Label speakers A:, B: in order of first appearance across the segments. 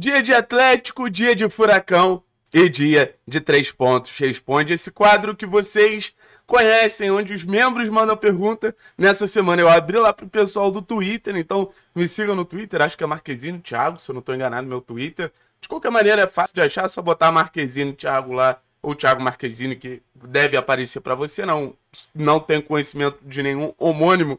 A: Dia de Atlético, dia de Furacão e dia de Três Pontos. Responde esse quadro que vocês conhecem, onde os membros mandam pergunta. Nessa semana eu abri lá pro pessoal do Twitter, então me sigam no Twitter, acho que é Marquezine Thiago, se eu não estou enganado, meu Twitter. De qualquer maneira é fácil de achar, é só botar Marquezine Thiago lá, ou Thiago Marquezine, que deve aparecer para você, não, não tenho conhecimento de nenhum homônimo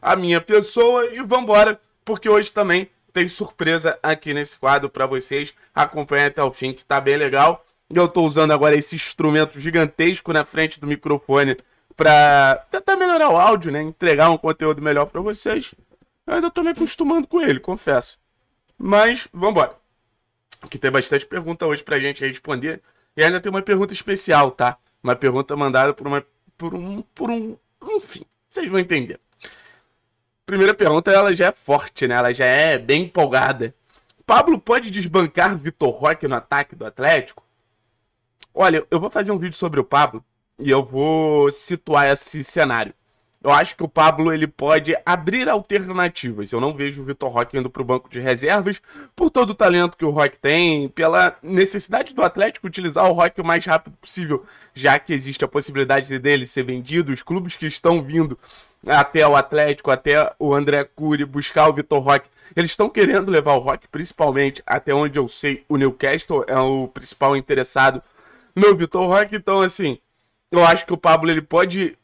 A: a minha pessoa. E embora porque hoje também tem surpresa aqui nesse quadro para vocês. Acompanhe até o fim que tá bem legal. Eu tô usando agora esse instrumento gigantesco na frente do microfone para tentar melhorar o áudio, né? Entregar um conteúdo melhor para vocês. Eu ainda tô me acostumando com ele, confesso. Mas vamos embora. Que tem bastante pergunta hoje pra gente responder. E ainda tem uma pergunta especial, tá? Uma pergunta mandada por uma por um por um, enfim, vocês vão entender. Primeira pergunta, ela já é forte, né? Ela já é bem empolgada. Pablo pode desbancar Vitor Roque no ataque do Atlético? Olha, eu vou fazer um vídeo sobre o Pablo e eu vou situar esse cenário. Eu acho que o Pablo ele pode abrir alternativas. Eu não vejo o Vitor Roque indo para o banco de reservas por todo o talento que o Roque tem, pela necessidade do Atlético utilizar o Roque o mais rápido possível, já que existe a possibilidade dele ser vendido, os clubes que estão vindo até o Atlético, até o André Cury, buscar o Vitor Roque. Eles estão querendo levar o Roque, principalmente, até onde eu sei, o Newcastle é o principal interessado no Vitor Roque. Então, assim, eu acho que o Pablo ele pode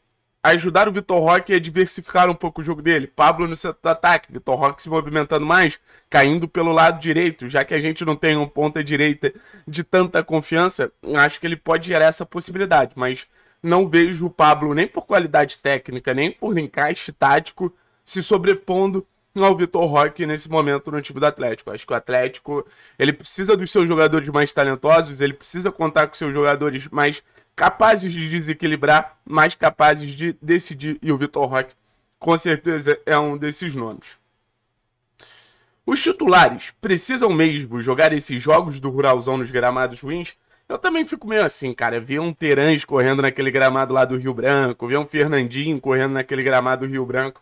A: ajudar o Vitor Roque a diversificar um pouco o jogo dele. Pablo no centro do ataque, Vitor Roque se movimentando mais, caindo pelo lado direito, já que a gente não tem um ponta direita de tanta confiança, acho que ele pode gerar essa possibilidade, mas não vejo o Pablo, nem por qualidade técnica, nem por encaixe tático, se sobrepondo ao Vitor Roque nesse momento no time do Atlético. Acho que o Atlético ele precisa dos seus jogadores mais talentosos, ele precisa contar com seus jogadores mais capazes de desequilibrar, mais capazes de decidir, e o Vitor Roque com certeza é um desses nomes. Os titulares precisam mesmo jogar esses jogos do Ruralzão nos gramados ruins? Eu também fico meio assim, cara. Ver um Terãs correndo naquele gramado lá do Rio Branco, ver um Fernandinho correndo naquele gramado do Rio Branco,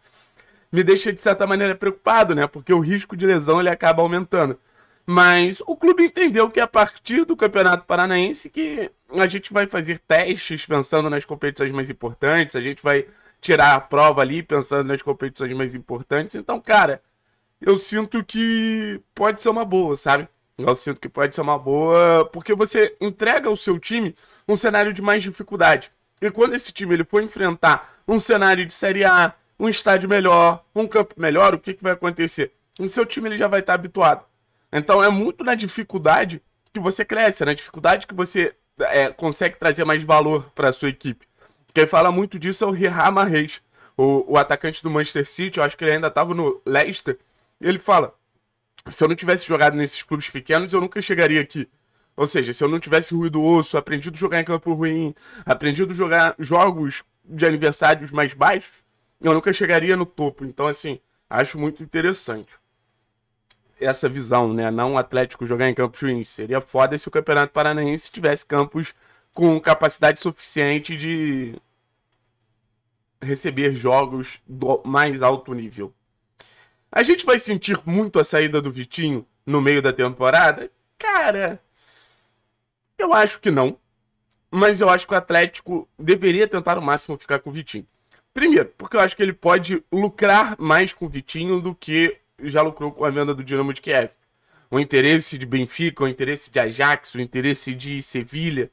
A: me deixa de certa maneira preocupado, né? Porque o risco de lesão ele acaba aumentando. Mas o clube entendeu que é a partir do Campeonato Paranaense que a gente vai fazer testes pensando nas competições mais importantes, a gente vai tirar a prova ali pensando nas competições mais importantes. Então, cara, eu sinto que pode ser uma boa, sabe? Eu sinto que pode ser uma boa, porque você entrega ao seu time um cenário de mais dificuldade. E quando esse time ele for enfrentar um cenário de Série A, um estádio melhor, um campo melhor, o que, que vai acontecer? O seu time ele já vai estar habituado. Então é muito na dificuldade que você cresce, é na dificuldade que você é, consegue trazer mais valor para a sua equipe. Quem fala muito disso é o Rihama Reis, o, o atacante do Manchester City, eu acho que ele ainda estava no Leicester. Ele fala, se eu não tivesse jogado nesses clubes pequenos, eu nunca chegaria aqui. Ou seja, se eu não tivesse ruído osso, aprendido a jogar em campo ruim, aprendido a jogar jogos de aniversários mais baixos, eu nunca chegaria no topo. Então, assim, acho muito interessante essa visão, né? Não o Atlético jogar em campos ruins. Seria foda se o Campeonato Paranaense tivesse campos com capacidade suficiente de receber jogos do mais alto nível. A gente vai sentir muito a saída do Vitinho no meio da temporada? Cara, eu acho que não. Mas eu acho que o Atlético deveria tentar o máximo ficar com o Vitinho. Primeiro, porque eu acho que ele pode lucrar mais com o Vitinho do que já lucrou com a venda do Dinamo de Kiev. O interesse de Benfica, o interesse de Ajax, o interesse de Sevilha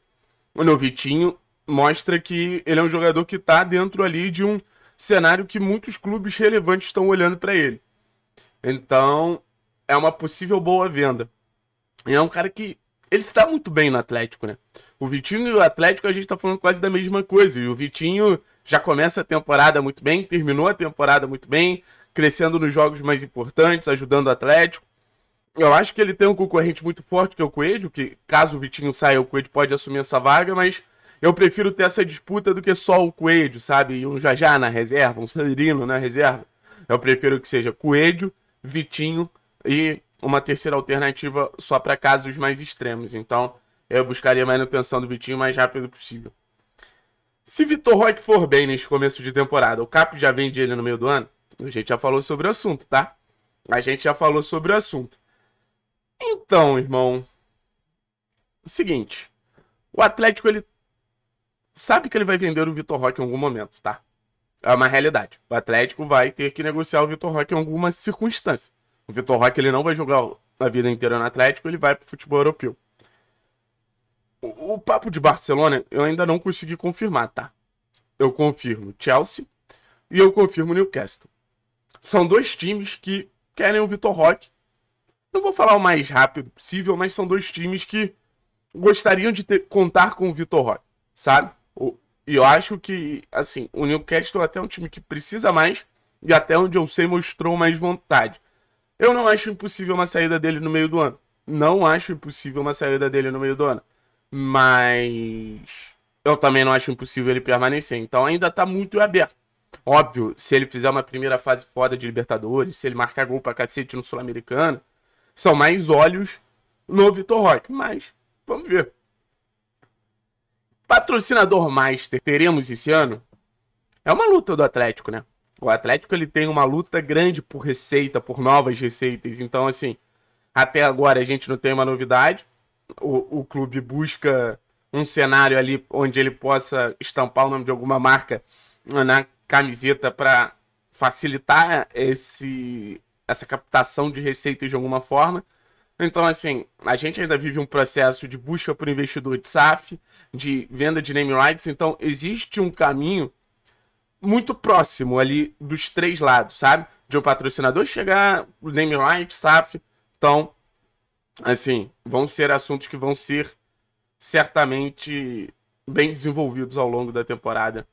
A: no Vitinho mostra que ele é um jogador que está dentro ali de um cenário que muitos clubes relevantes estão olhando para ele. Então, é uma possível boa venda. E é um cara que. Ele está muito bem no Atlético, né? O Vitinho e o Atlético, a gente está falando quase da mesma coisa. E o Vitinho já começa a temporada muito bem, terminou a temporada muito bem, crescendo nos jogos mais importantes, ajudando o Atlético. Eu acho que ele tem um concorrente muito forte, que é o Coelho, que caso o Vitinho saia, o Coelho pode assumir essa vaga, mas eu prefiro ter essa disputa do que só o Coelho, sabe? E um Jajá na reserva, um Sandrino na reserva. Eu prefiro que seja Coelho Vitinho e uma terceira alternativa só para casos mais extremos. Então, eu buscaria a manutenção do Vitinho o mais rápido possível. Se Vitor Roque for bem nesse começo de temporada, o Capo já vende ele no meio do ano? A gente já falou sobre o assunto, tá? A gente já falou sobre o assunto. Então, irmão, seguinte, o Atlético ele sabe que ele vai vender o Vitor Roque em algum momento, tá? É uma realidade. O Atlético vai ter que negociar o Vitor Roque em alguma circunstância. O Vitor Roque ele não vai jogar a vida inteira no Atlético, ele vai para o futebol europeu. O, o papo de Barcelona eu ainda não consegui confirmar, tá? Eu confirmo Chelsea e eu confirmo Newcastle. São dois times que querem o Vitor Roque. Não vou falar o mais rápido possível, mas são dois times que gostariam de ter, contar com o Vitor Roque, sabe? E eu acho que, assim, o Newcastle é até é um time que precisa mais e até onde eu sei mostrou mais vontade. Eu não acho impossível uma saída dele no meio do ano. Não acho impossível uma saída dele no meio do ano. Mas eu também não acho impossível ele permanecer. Então ainda tá muito aberto. Óbvio, se ele fizer uma primeira fase foda de Libertadores, se ele marcar gol pra cacete no Sul-Americano, são mais olhos no Vitor Roque. Mas vamos ver. Patrocinador Master, teremos esse ano? É uma luta do Atlético, né? O Atlético ele tem uma luta grande por receita, por novas receitas. Então, assim, até agora a gente não tem uma novidade. O, o clube busca um cenário ali onde ele possa estampar o nome de alguma marca na camiseta para facilitar esse, essa captação de receitas de alguma forma. Então, assim, a gente ainda vive um processo de busca por investidor de SAF, de venda de name rights, então existe um caminho muito próximo ali dos três lados, sabe? De um patrocinador chegar, name rights, SAF. Então, assim, vão ser assuntos que vão ser certamente bem desenvolvidos ao longo da temporada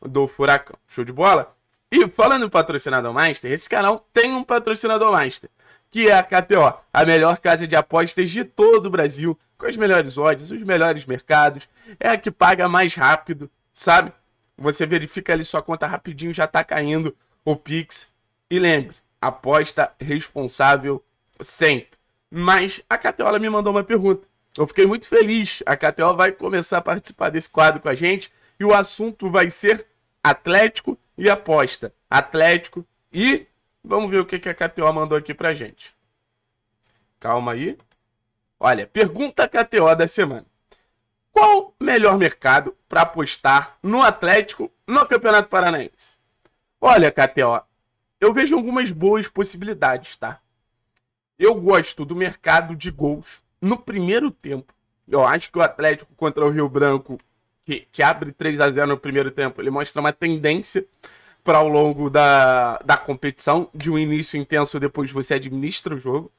A: do Furacão. Show de bola? E falando em patrocinador master, esse canal tem um patrocinador master que é a KTO, a melhor casa de apostas de todo o Brasil, com as melhores odds, os melhores mercados, é a que paga mais rápido, sabe? Você verifica ali sua conta rapidinho, já tá caindo o Pix. E lembre, aposta responsável sempre. Mas a KTO me mandou uma pergunta. Eu fiquei muito feliz. A KTO vai começar a participar desse quadro com a gente e o assunto vai ser Atlético e aposta. Atlético e Vamos ver o que, a KTO mandou aqui pra gente. Calma aí. Olha, pergunta KTO da semana. Qual melhor mercado para apostar no Atlético no Campeonato Paranaense? Olha, KTO, eu vejo algumas boas possibilidades, tá? Eu gosto do mercado de gols no primeiro tempo. Eu acho que o Atlético contra o Rio Branco, que, que abre 3 a 0 no primeiro tempo, ele mostra uma tendência para ao longo da, da competição. De um início intenso, depois você administra o jogo.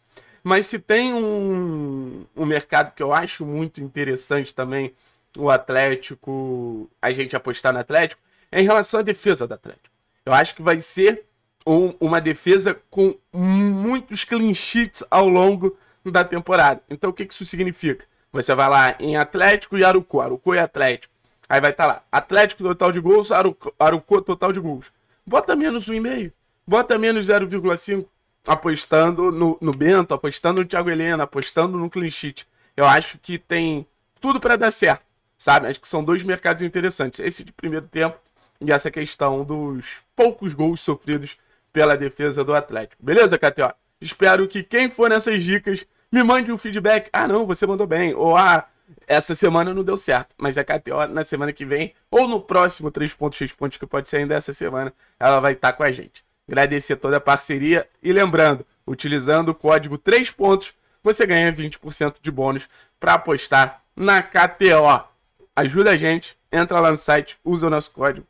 A: Mas se tem um, um mercado que eu acho muito interessante também, o Atlético, a gente apostar no Atlético, é em relação à defesa do Atlético. Eu acho que vai ser um, uma defesa com muitos clean sheets ao longo da temporada. Então o que, que isso significa? Você vai lá em Atlético e Aruco Aruco e é Atlético. Aí vai estar tá lá, Atlético total de gols, Arucô total de gols. Bota menos 1,5, bota menos 0,5, apostando no, no Bento, apostando no Thiago Helena, apostando no Clinchite Eu acho que tem tudo para dar certo, sabe? Acho que são dois mercados interessantes. Esse de primeiro tempo e essa questão dos poucos gols sofridos pela defesa do Atlético. Beleza, Cateó? Espero que quem for nessas dicas me mande um feedback. Ah, não, você mandou bem. Ou ah, essa semana não deu certo, mas a é KTO na semana que vem, ou no próximo 3 pontos, pontos, que pode ser ainda essa semana, ela vai estar tá com a gente. Agradecer toda a parceria e lembrando, utilizando o código 3 pontos, você ganha 20% de bônus para apostar na KTO. Ajuda a gente, entra lá no site, usa o nosso código.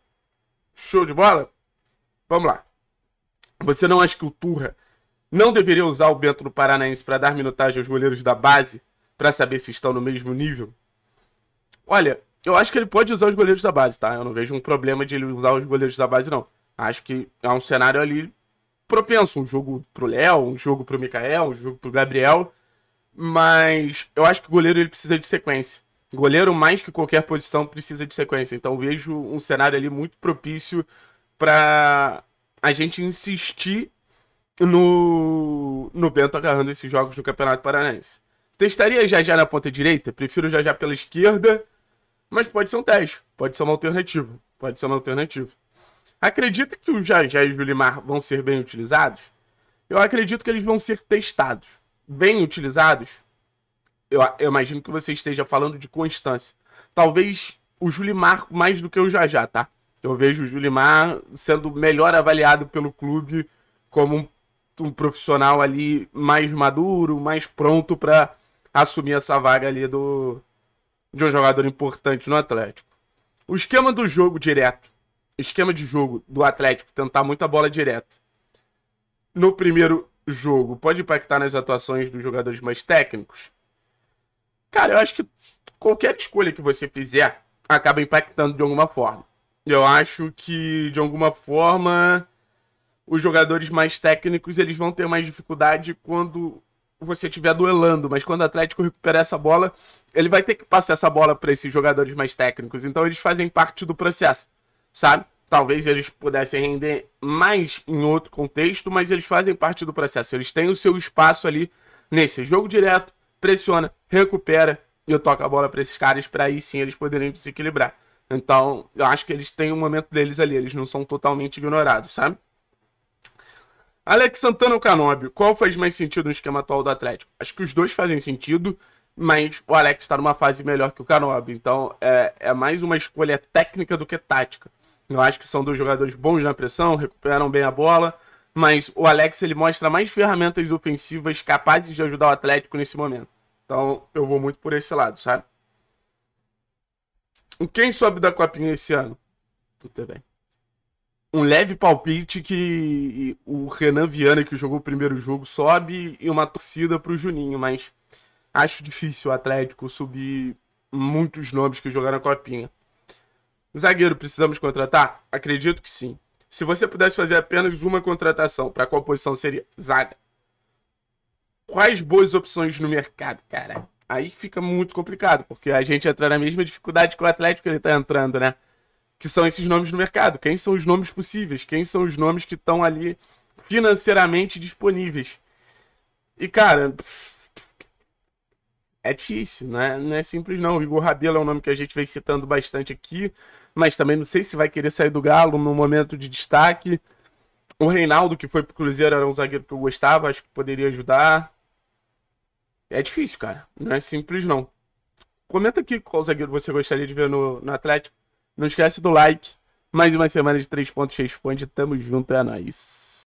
A: Show de bola? Vamos lá. Você não acha que o Turra não deveria usar o Bento do Paranaense para dar minutagem aos goleiros da base? para saber se estão no mesmo nível? Olha, eu acho que ele pode usar os goleiros da base, tá? Eu não vejo um problema de ele usar os goleiros da base, não. Acho que é um cenário ali propenso. Um jogo pro Léo, um jogo pro Mikael, um jogo pro Gabriel. Mas eu acho que o goleiro ele precisa de sequência. O goleiro, mais que qualquer posição, precisa de sequência. Então vejo um cenário ali muito propício para a gente insistir no, no Bento agarrando esses jogos do Campeonato Paranaense. Testaria já já na ponta direita? Prefiro já já pela esquerda, mas pode ser um teste, pode ser uma alternativa, pode ser uma alternativa. Acredita que o Jajá e o Julimar vão ser bem utilizados? Eu acredito que eles vão ser testados. Bem utilizados? Eu, eu imagino que você esteja falando de constância. Talvez o Julimar mais do que o Jajá, tá? Eu vejo o Julimar sendo melhor avaliado pelo clube como um, um profissional ali mais maduro, mais pronto para assumir essa vaga ali do de um jogador importante no Atlético. O esquema do jogo direto, esquema de jogo do Atlético, tentar muita bola direta. No primeiro jogo, pode impactar nas atuações dos jogadores mais técnicos? Cara, eu acho que qualquer escolha que você fizer acaba impactando de alguma forma. Eu acho que, de alguma forma, os jogadores mais técnicos eles vão ter mais dificuldade quando você estiver duelando, mas quando o Atlético recuperar essa bola, ele vai ter que passar essa bola para esses jogadores mais técnicos. Então eles fazem parte do processo, sabe? Talvez eles pudessem render mais em outro contexto, mas eles fazem parte do processo. Eles têm o seu espaço ali nesse jogo direto, pressiona, recupera e eu toco a bola para esses caras para aí sim eles poderem desequilibrar. Então, eu acho que eles têm o um momento deles ali, eles não são totalmente ignorados, sabe? Alex Santana é ou Canóbio, qual faz mais sentido no esquema atual do Atlético? Acho que os dois fazem sentido, mas o Alex está numa fase melhor que o Canóbio. Então é, é mais uma escolha técnica do que tática. Eu acho que são dois jogadores bons na pressão, recuperam bem a bola, mas o Alex ele mostra mais ferramentas ofensivas capazes de ajudar o Atlético nesse momento. Então eu vou muito por esse lado, sabe? Quem sobe da Copinha esse ano? Tudo bem um leve palpite que o Renan Viana, que jogou o primeiro jogo, sobe e uma torcida para o Juninho, mas acho difícil o Atlético subir muitos nomes que jogaram a Copinha. Zagueiro, precisamos contratar? Acredito que sim. Se você pudesse fazer apenas uma contratação, para qual posição seria? Zaga. Quais boas opções no mercado, cara? Aí fica muito complicado, porque a gente entra na mesma dificuldade que o Atlético ele tá entrando, né? que são esses nomes no mercado. Quem são os nomes possíveis? Quem são os nomes que estão ali financeiramente disponíveis? E, cara, é difícil, né? não é simples não. O Igor Rabelo é um nome que a gente vem citando bastante aqui, mas também não sei se vai querer sair do Galo no momento de destaque. O Reinaldo, que foi pro Cruzeiro, era um zagueiro que eu gostava, acho que poderia ajudar. É difícil, cara. Não é simples, não. Comenta aqui qual zagueiro você gostaria de ver no, no Atlético. Não esquece do like. Mais uma semana de 3 pontos Tamo junto, é nóis.